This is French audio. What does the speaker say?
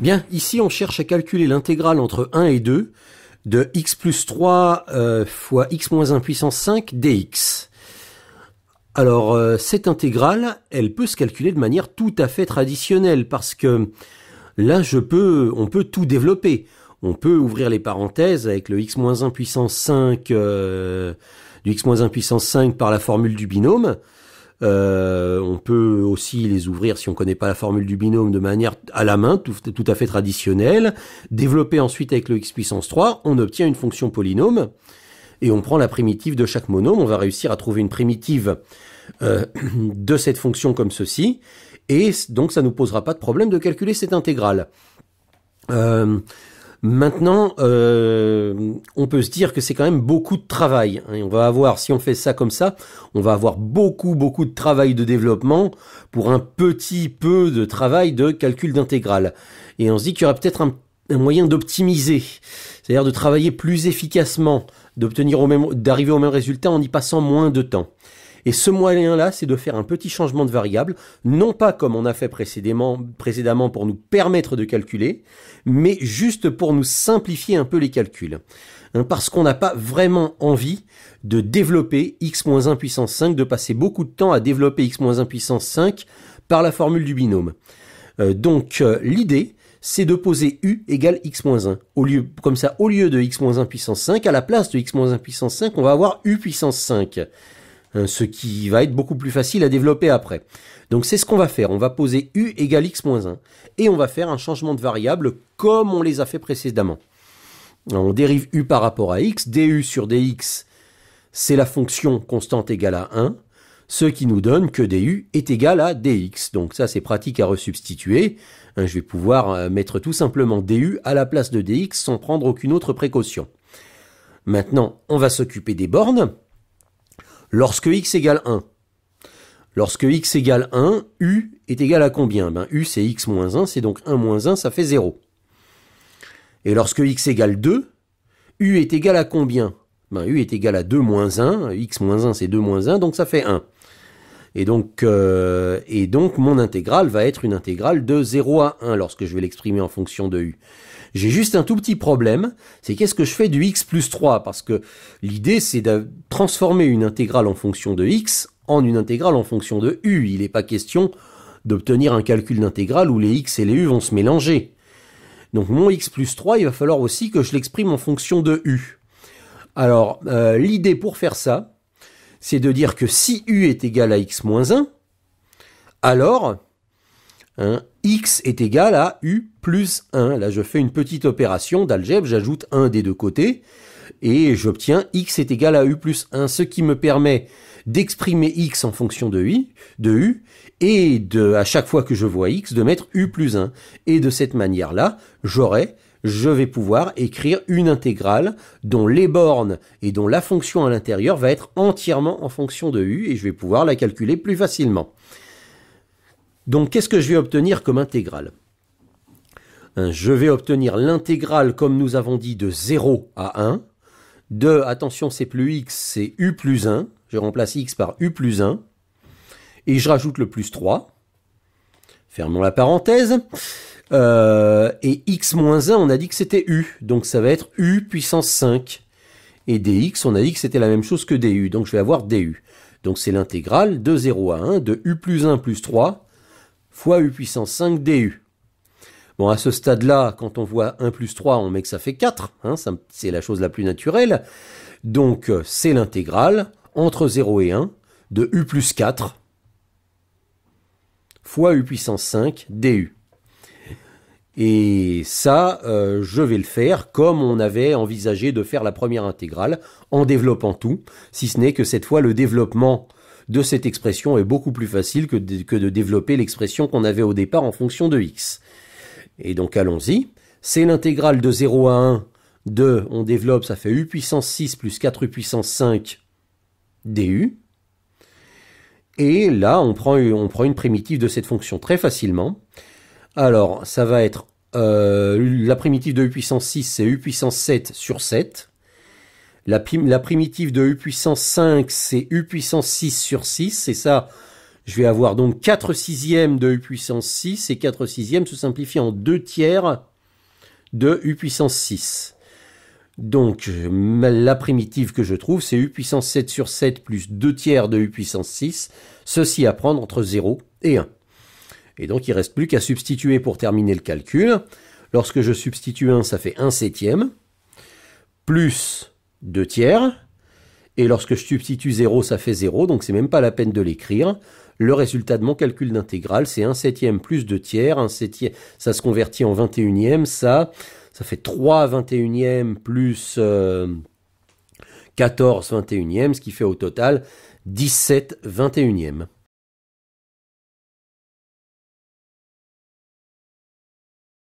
Bien, ici on cherche à calculer l'intégrale entre 1 et 2 de x plus 3 euh, fois x moins 1 puissance 5 dx. Alors euh, cette intégrale, elle peut se calculer de manière tout à fait traditionnelle parce que là je peux, on peut tout développer. On peut ouvrir les parenthèses avec le x moins 1 puissance 5 euh, du x moins 1 puissance 5 par la formule du binôme. Euh, on peut aussi les ouvrir si on ne connaît pas la formule du binôme de manière à la main, tout, à fait traditionnelle. Développer ensuite avec le x puissance 3, on obtient une fonction polynôme et on prend la primitive de chaque monôme. On va réussir à trouver une primitive euh, de cette fonction comme ceci et donc ça ne nous posera pas de problème de calculer cette intégrale. Euh, Maintenant, euh, on peut se dire que c'est quand même beaucoup de travail. Hein, on va avoir, si on fait ça comme ça, on va avoir beaucoup, beaucoup de travail de développement pour un petit peu de travail de calcul d'intégrale. Et on se dit qu'il y aura peut-être un, moyen d'optimiser, c'est-à-dire de travailler plus efficacement, d'obtenir d'arriver au même résultat en y passant moins de temps. Et ce moyen-là, c'est de faire un petit changement de variable, non pas comme on a fait précédemment, précédemment pour nous permettre de calculer, mais juste pour nous simplifier un peu les calculs. Hein, parce qu'on n'a pas vraiment envie de développer x-1 puissance 5, de passer beaucoup de temps à développer x-1 puissance 5 par la formule du binôme. Euh, donc euh, l'idée, c'est de poser u égale x-1. Au lieu, comme ça, au lieu de x-1 puissance 5, à la place de x-1 puissance 5, on va avoir u puissance 5. Hein, ce qui va être beaucoup plus facile à développer après. Donc c'est ce qu'on va faire, on va poser u égale x-1, moins et on va faire un changement de variable comme on les a fait précédemment. On dérive u par rapport à x, du sur dx, c'est la fonction constante égale à 1, ce qui nous donne que du est égal à dx. Donc ça c'est pratique à resubstituer, hein, je vais pouvoir euh, mettre tout simplement du à la place de dx sans prendre aucune autre précaution. Maintenant, on va s'occuper des bornes. Lorsque x égale 1, lorsque x égale 1, u est égal à combien ben, U c'est x moins 1, c'est donc 1 moins 1, ça fait 0. Et lorsque x égale 2, u est égal à combien ben, U est égal à 2 moins 1, x moins 1 c'est 2 moins 1, donc ça fait 1. Euh, et donc, mon intégrale va être une intégrale de 0 à 1 lorsque je vais l'exprimer en fonction de u. J'ai juste un tout petit problème, c'est qu'est-ce que je fais du x plus 3 Parce que l'idée, c'est de transformer une intégrale en fonction de x en une intégrale en fonction de u. Il n'est pas question d'obtenir un calcul d'intégrale où les x et les u vont se mélanger. Donc mon x plus 3, il va falloir aussi que je l'exprime en fonction de u. Alors, euh, l'idée pour faire ça, c'est de dire que si u est égal à x moins 1, alors hein, x est égal à u plus 1. Là, je fais une petite opération d'algèbre, j'ajoute 1 des deux côtés, et j'obtiens x est égal à u plus 1, ce qui me permet d'exprimer x en fonction de de u, et de, à chaque fois que je vois x, de mettre u plus 1. Et de cette manière-là, j'aurai je vais pouvoir écrire une intégrale dont les bornes et dont la fonction à l'intérieur va être entièrement en fonction de u et je vais pouvoir la calculer plus facilement. Donc qu'est-ce que je vais obtenir comme intégrale Je vais obtenir l'intégrale, comme nous avons dit, de 0 à 1. De, attention, c'est plus x, c'est u plus 1. Je remplace x par u plus 1. Et je rajoute le plus 3. Fermons la parenthèse. Euh, et x-1, on a dit que c'était u, donc ça va être u puissance 5. Et dx, on a dit que c'était la même chose que du, donc je vais avoir du. Donc c'est l'intégrale de 0 à 1 de u plus 1 plus 3 fois u puissance 5 du. Bon, à ce stade-là, quand on voit 1 plus 3, on met que ça fait 4, hein, c'est la chose la plus naturelle. Donc euh, c'est l'intégrale entre 0 et 1 de u plus 4 fois u puissance 5 du. Et ça, euh, je vais le faire comme on avait envisagé de faire la première intégrale, en développant tout, si ce n'est que cette fois le développement de cette expression est beaucoup plus facile que de, développer l'expression qu'on avait au départ en fonction de x. Et donc allons-y, c'est l'intégrale de 0 à 1 de, on développe, ça fait u puissance 6 plus 4u puissance 5 du. Et là, on prend, on prend une primitive de cette fonction très facilement. Alors, ça va être euh, la primitive de U puissance 6, c'est U puissance 7 sur 7. La, la primitive de U puissance 5, c'est U puissance 6 sur 6. Et ça, je vais avoir donc 4 sixièmes de U puissance 6 et 4 sixièmes se simplifient en 2 tiers de U puissance 6. Donc la primitive que je trouve, c'est U puissance 7 sur 7 plus 2 tiers de U puissance 6, ceci à prendre entre 0 et 1. Et donc il ne reste plus qu'à substituer pour terminer le calcul. Lorsque je substitue 1, ça fait 1 septième, plus 2 tiers. Et lorsque je substitue 0, ça fait 0, donc c'est même pas la peine de l'écrire. Le résultat de mon calcul d'intégrale, c'est 1 septième plus 2 tiers. 1 ça se convertit en 21e, ça, ça fait 3 21e plus 14 euh, 21e, ce qui fait au total 17 21e.